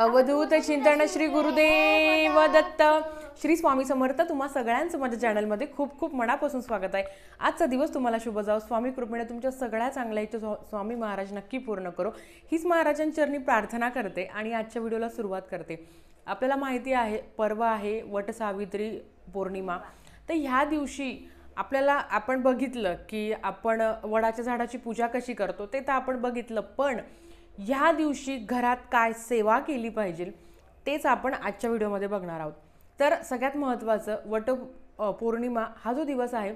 अवधूत चिंतन श्री गुरुदेव दत्त श्री स्वामी समर्थ तुम्हा सगळ्यांचं माझ्या चॅनलमध्ये खूप खूप मनापासून स्वागत आहे आजचा दिवस तुम्हाला शुभ जाओ स्वामी कृपेने तुमच्या सगळ्या चांगल्या इच्छा स्वामी महाराज नक्की पूर्ण करो हीच महाराजांचरणी प्रार्थना करते आणि आजच्या व्हिडिओला सुरुवात करते आपल्याला माहिती आहे पर्व आहे वटसावित्री पौर्णिमा तर ह्या दिवशी आपल्याला आपण बघितलं की आपण वडाच्या झाडाची पूजा कशी करतो ते तर आपण बघितलं पण ह्या दिवशी घरात काय सेवा केली पाहिजे तेच आपण आजच्या व्हिडिओमध्ये बघणार आहोत तर सगळ्यात महत्त्वाचं वट पौर्णिमा हा जो दिवस आहे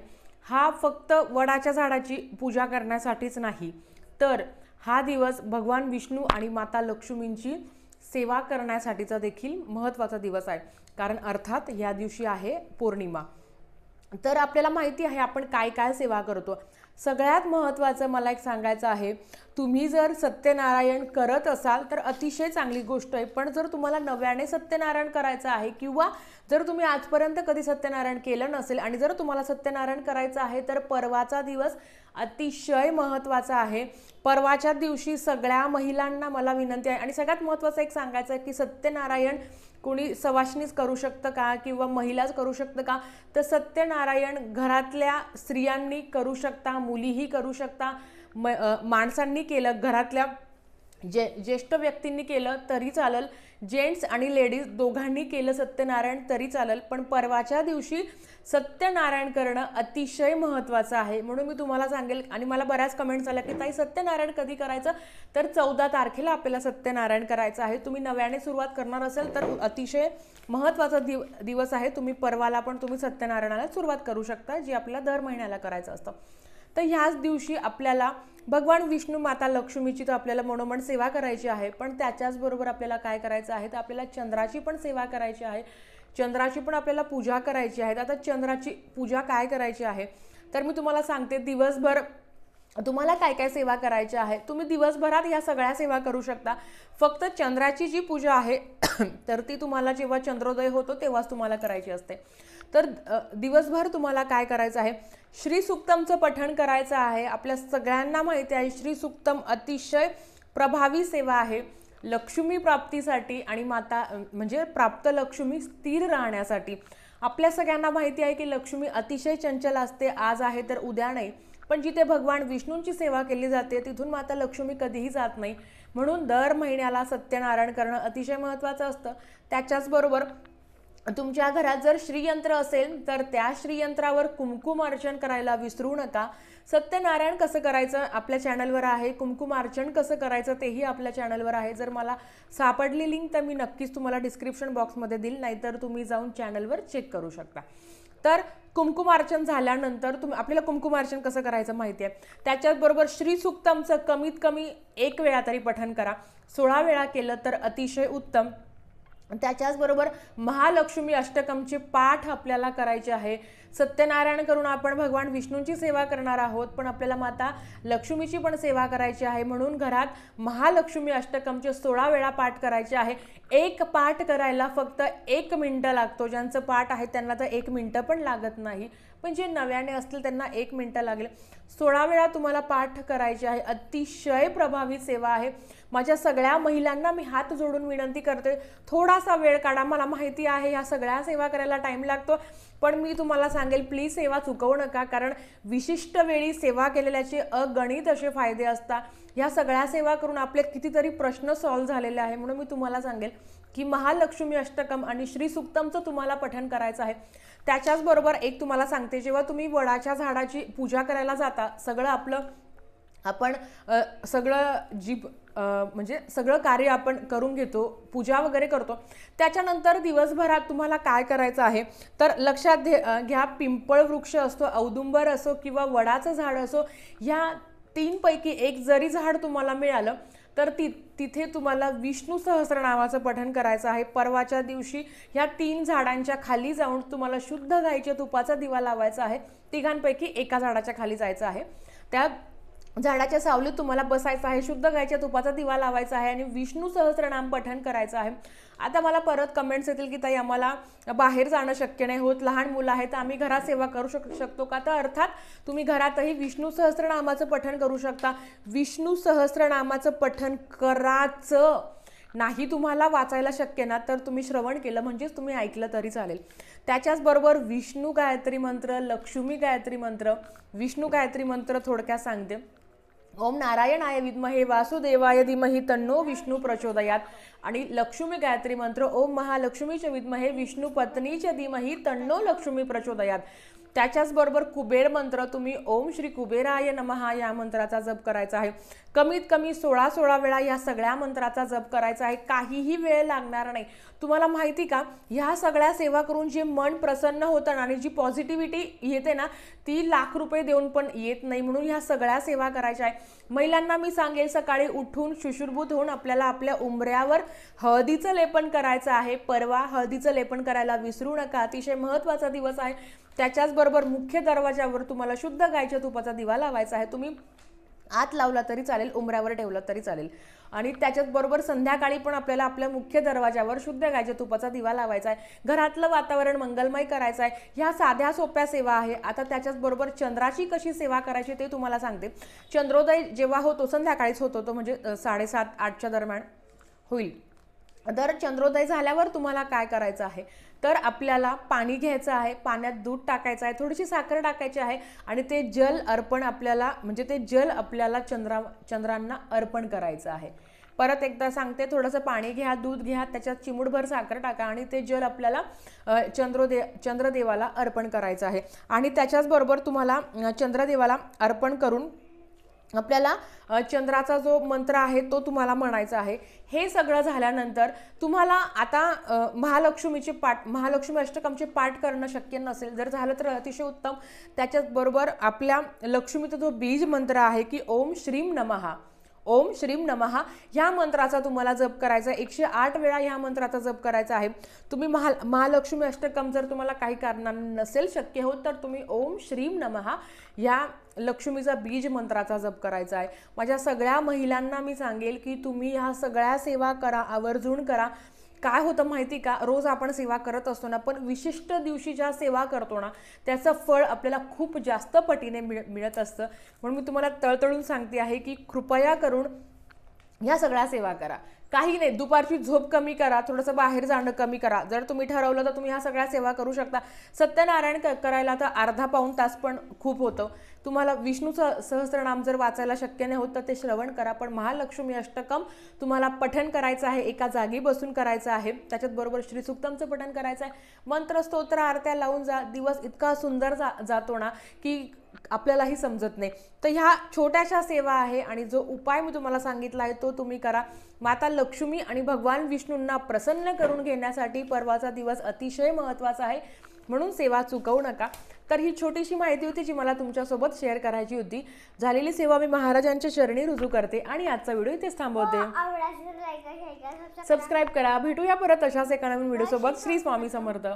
हा फक्त वडाच्या झाडाची पूजा करण्यासाठीच नाही तर हा दिवस भगवान विष्णू आणि माता लक्ष्मींची सेवा करण्यासाठीचा देखील महत्त्वाचा दिवस आहे कारण अर्थात ह्या दिवशी आहे पौर्णिमा तर आपल्याला माहिती आहे आपण काय काय सेवा करतो सगळ्यात महत्त्वाचं मला एक सांगायचं आहे तुम्ही जर सत्यनारायण करत असाल तर अतिशय चांगली गोष्ट आहे पण जर तुम्हाला नव्याने सत्यनारायण करायचं आहे किंवा जर तुम्ही आजपर्यंत कधी सत्यनारायण केलं नसेल आणि जर तुम्हाला सत्यनारायण करायचं आहे तर परवाचा दिवस अतिशय महत्त्वाचा आहे परवाच्या दिवशी सगळ्या महिलांना मला विनंती आहे आणि सगळ्यात महत्त्वाचं एक सांगायचं आहे की सत्यनारायण कोणी सवाशिनीच करू शकतं का किंवा महिलाच करू शकतं का तर सत्यनारायण घरातल्या स्त्रियांनी करू शकता मुलीही करू शकता म माणसांनी केलं घरातल्या जे ज्येष्ठ व्यक्तींनी केलं तरी चालेल जेंट्स आणि लेडीज दोघांनी केलं सत्यनारायण तरी चालेल पण परवाच्या दिवशी सत्यनारायण करणं अतिशय महत्त्वाचं आहे म्हणून मी तुम्हाला सांगेल आणि मला बऱ्याच कमेंट्स आल्या की ताई सत्यनारायण कधी करायचं तर चौदा तारखेला आपल्याला सत्यनारायण करायचं आहे तुम्ही नव्याने सुरुवात करणार असेल तर अतिशय महत्त्वाचा दिव दिवस आहे तुम्ही परवाला पण तुम्ही सत्यनारायणाला सुरुवात करू शकता जी आपल्याला दर महिन्याला करायचं असतं तर ह्याच दिवशी आपल्याला भगवान विष्णू माता लक्ष्मीची तर आपल्याला मनोमन सेवा करायची आहे पण त्याच्याचबरोबर आपल्याला काय करायचं आहे तर आपल्याला चंद्राची पण सेवा करायची आहे चंद्राची पण आपल्याला पूजा करायची आहे आता चंद्राची पूजा काय करायची आहे तर मी तुम्हाला सांगते दिवसभर तुम्हाला काय काय सेवा करायची आहे तुम्ही दिवसभरात ह्या सगळ्या सेवा करू शकता फक्त चंद्राची जी पूजा आहे तर ती तुम्हाला जेव्हा चंद्रोदय होतो तेव्हाच तुम्हाला करायची असते तर दिवसभर तुम्हाला काय करायचं आहे श्री सुक्तमचं पठण करायचं आहे आपल्या सगळ्यांना माहिती आहे श्रीसुक्तम अतिशय प्रभावी सेवा आहे लक्ष्मी प्राप्तीसाठी आणि माता म्हणजे प्राप्त लक्ष्मी स्थिर राहण्यासाठी आपल्या सगळ्यांना माहिती आहे की लक्ष्मी अतिशय चंचल असते आज आहे तर उद्या नाही पण जिथे भगवान विष्णूंची सेवा केली जाते तिथून माता लक्ष्मी कधीही जात नाही म्हणून दर महिन्याला सत्यनारायण करणं अतिशय महत्त्वाचं असतं त्याच्याचबरोबर तुमच्या घरात जर श्रीयंत्र असेल तर त्या श्रीयंत्रावर कुमकुम अर्चन करायला विसरू नका सत्यनारायण कसं करायचं आपल्या चॅनलवर आहे कुमकुम अर्चन कसं करायचं तेही आपल्या चॅनलवर आहे जर मला सापडली लिंक तर मी नक्कीच तुम्हाला डिस्क्रिप्शन बॉक्समध्ये देईल नाहीतर तुम्ही जाऊन चॅनलवर चेक करू शकता तर अर्चन झाल्यानंतर तुम्ही आपल्याला अर्चन कसं करायचं माहिती आहे त्याच्याचबरोबर श्रीसुक्तमचं कमीत कमी एक वेळा तरी पठन करा सोळा वेळा केलं तर अतिशय उत्तम त्याच्याचबरोबर महालक्ष्मी अष्टकमचे पाठ आपल्याला करायचे आहे सत्यनारायण करून आपण भगवान विष्णूंची सेवा करणार आहोत पण आपल्याला माता लक्ष्मीची पण सेवा करायची आहे म्हणून घरात महालक्ष्मी अष्टकमचे सोळा वेळा पाठ करायचे आहे एक पाठ करायला फक्त एक मिनटं लागतो ज्यांचं पाठ आहे त्यांना तर एक मिनटं पण लागत नाही पण जे नव्याने असतील त्यांना एक मिनटं लागेल सोळा वेळा तुम्हाला पाठ करायचे आहे अतिशय प्रभावी सेवा आहे माझ्या सगळ्या महिलांना मी हात जोडून विनंती करते थोडासा वेळ काढा मला माहिती आहे ह्या सगळ्या सेवा करायला टाईम लागतो पण मी तुम्हाला सांगेल प्लीज सेवा चुकवू नका कारण विशिष्ट वेळी सेवा केलेल्याचे अगणित असे फायदे असतात ह्या सगळ्या सेवा करून आपले कितीतरी प्रश्न सॉल्व्ह झालेले आहे म्हणून मी तुम्हाला सांगेल की महालक्ष्मी अष्टकम आणि श्री सुक्तमचं तुम्हाला पठन करायचं आहे त्याच्याचबरोबर एक तुम्हाला सांगते जेव्हा तुम्ही वडाच्या झाडाची पूजा करायला जाता सगळं आपलं आपण सगळं जी म्हणजे सगळं कार्य आपण करून घेतो पूजा वगैरे करतो त्याच्यानंतर दिवसभरात तुम्हाला काय करायचं आहे तर लक्षात घे घ्या पिंपळ वृक्ष असतो औदुंबर असो किंवा वडाचं झाड असो ह्या तीनपैकी एक जरी झाड तुम्हाला मिळालं तर ती तिथे तुम्हाला विष्णू सहस्र नावाचं पठण करायचं आहे परवाच्या दिवशी ह्या तीन झाडांच्या खाली जाऊन तुम्हाला शुद्ध दाईच्या तुपाचा दिवा लावायचा आहे तिघांपैकी एका झाडाच्या खाली जायचं आहे त्या झाडाच्या सावलीत तुम्हाला बसायचं आहे शुद्ध गायच्या तुपाचा दिवा लावायचा आहे आणि विष्णू सहस्रनाम पठण करायचं आहे आता मला परत कमेंट्स येतील की ताई आम्हाला बाहेर जाणं शक्य नाही होत लहान मुलं आहे तर आम्ही घरात सेवा करू शक शकतो का तर अर्थात तुम्ही घरातही विष्णू सहस्रनामाचं पठण करू शकता विष्णू सहस्रनामाचं पठण कराचं नाही तुम्हाला वाचायला शक्य ना तर तुम्ही श्रवण केलं म्हणजेच तुम्ही ऐकलं तरी चालेल त्याच्याचबरोबर विष्णू गायत्री मंत्र लक्ष्मी गायत्री मंत्र विष्णू गायत्री मंत्र थोडक्यात सांगते ओम नारायणाय विद्महे वासुदेवाय धीमहि तन्नो विष्णू प्रचोदयात आणि लक्ष्मी गायत्री मंत्र ओम महालक्ष्मीच्या विद्महे विष्णू पत्नीच्या धीमहि तन्नो लक्ष्मी प्रचोदयात त्याच्याचबरोबर कुबेर मंत्र तुम्ही ओम श्री कुबेराय नमहा या मंत्राचा जप करायचा आहे कमीत कमी सोळा सोळा वेळा या सगळ्या मंत्राचा जप करायचा आहे काहीही वेळ लागणार नाही तुम्हाला माहिती का ह्या सगळ्या सेवा करून जे मन प्रसन्न होतं ना आणि जी पॉझिटिव्हिटी येते ना ती लाख रुपये देऊन पण येत नाही म्हणून ह्या सगळ्या सेवा करायच्या आहे महिलांना मी सांगेल सकाळी उठून शुशुरभूत होऊन आपल्याला आपल्या उमऱ्यावर हळदीचं लेपन करायचं आहे परवा हळदीचं लेपन करायला विसरू नका अतिशय महत्त्वाचा दिवस आहे त्याच्याचबरोबर मुख्य दरवाजावर तुम्हाला शुद्ध गायच्या तुपाचा दिवा लावायचा आहे तुम्ही आत लावला तरी चालेल उमऱ्यावर ठेवला तरी चालेल आणि त्याच्याचबरोबर संध्याकाळी पण आपल्याला आपल्या मुख्य दरवाजावर शुद्ध गायच्या तुपाचा दिवा लावायचा आहे घरातलं वातावरण मंगलमय करायचं आहे ह्या साध्या सोप्या सेवा आहे आता त्याच्याचबरोबर चंद्राची कशी सेवा करायची ते तुम्हाला सांगते चंद्रोदय जेव्हा होतो संध्याकाळीच होतो तो म्हणजे साडेसात आठच्या दरम्यान होईल दर चंद्रोदय झाल्यावर तुम्हाला काय करायचं आहे तर आपल्याला पाणी घ्यायचं आहे पाण्यात दूध टाकायचं आहे थोडीशी साखर टाकायची आहे आणि ते जल अर्पण आपल्याला म्हणजे ते जल आपल्याला चंद्रा चंद्रांना अर्पण करायचं आहे परत एकदा सांगते थोडंसं पाणी घ्या दूध घ्या त्याच्यात चिमूटभर साखर टाका आणि ते जल आपल्याला चंद्रोदे चंद्रदेवाला अर्पण करायचं आहे आणि त्याच्याचबरोबर तुम्हाला चंद्रदेवाला अर्पण करून आपल्याला चंद्राचा जो मंत्र आहे तो तुम्हाला म्हणायचा आहे हे सगळं झाल्यानंतर तुम्हाला आता महालक्ष्मीचे पाठ महालक्ष्मी अष्टकमचे पाठ करणं शक्य नसेल जर झालं तर अतिशय उत्तम त्याच्याचबरोबर आपल्या लक्ष्मीचा जो बीज मंत्र आहे की ओम श्रीम नमहा ओम श्रीम नमहा ह्या मंत्राचा तुम्हाला जप करायचा आहे एकशे आठ वेळा ह्या मंत्राचा जप करायचा आहे तुम्ही महा महालक्ष्मी अष्टकम जर तुम्हाला काही कारणां नसेल शक्य होत तर तुम्ही ओम श्रीम नमहा ह्या लक्ष्मीचा बीज मंत्राचा जप करायचा आहे माझ्या सगळ्या महिलांना मी सांगेल की तुम्ही ह्या सगळ्या सेवा करा आवर्जून करा काय होतं माहिती का रोज आपण सेवा करत असतो ना पण विशिष्ट दिवशी ज्या सेवा करतो ना त्याचं फळ आपल्याला खूप जास्त पटीने मिळ मिळत असतं म्हणून मी तुम्हाला तळतळून सांगते आहे की कृपया करून ह्या सगळ्या सेवा करा काही नाही दुपारची झोप कमी करा थोडंसं बाहेर जाणं कमी करा जर तुम्ही ठरवलं तर तुम्ही ह्या सगळ्या सेवा करू शकता सत्यनारायण करायला तर अर्धा पाऊण तास पण खूप होतं तुम्हाला विष्णूचं सहस्रनाम जर वाचायला शक्य नाही होत तर ते श्रवण करा पण महालक्ष्मी अष्टकम तुम्हाला पठण करायचं आहे एका जागी बसून करायचं आहे त्याच्यात बरोबर श्रीसुक्तमचं पठण करायचं आहे मंत्र स्तोत्र आरत्या लावून जा दिवस इतका सुंदर जा जातो ना की आपल्यालाही समजत नाही तर ह्या छोट्याशा सेवा आहे आणि जो उपाय मी तुम्हाला सांगितला आहे तो तुम्ही करा माता लक्ष्मी आणि भगवान विष्णूंना प्रसन्न करून घेण्यासाठी परवाचा दिवस अतिशय महत्त्वाचा आहे म्हणून सेवा चुकवू नका तर ही छोटीशी माहिती होती जी मला तुमच्यासोबत शेअर करायची होती झालेली सेवा मी महाराजांच्या चरणी रुजू करते आणि आजचा व्हिडिओ इथेच थांबवते हो, सबस्क्राईब करा भेटूया परत अशाच एका नवीन व्हिडिओसोबत श्री स्वामी समर्थ